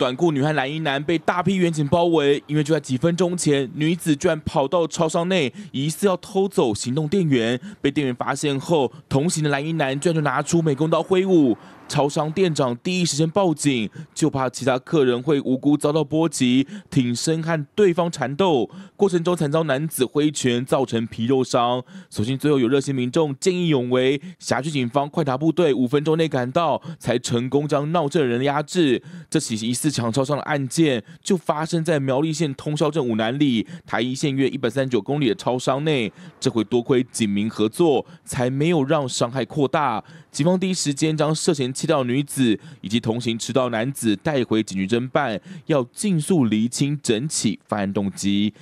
短裤女和蓝衣男被大批远警包围，因为就在几分钟前，女子居然跑到超商内，疑似要偷走行动电源。被店员发现后，同行的蓝衣男居然就拿出美工刀挥舞。超商店长第一时间报警，就怕其他客人会无辜遭到波及，挺身和对方缠斗，过程中惨遭男子挥拳造成皮肉伤。所幸最后有热心民众见义勇为，辖区警方快达部队五分钟内赶到，才成功将闹事人压制。这起疑似强超伤的案件，就发生在苗栗县通霄镇五南里台一线约一百三十九公里的超商内。这回多亏警民合作，才没有让伤害扩大。警方第一时间将涉嫌切掉女子以及同行持刀男子带回警局侦办，要尽速厘清整起犯案动机。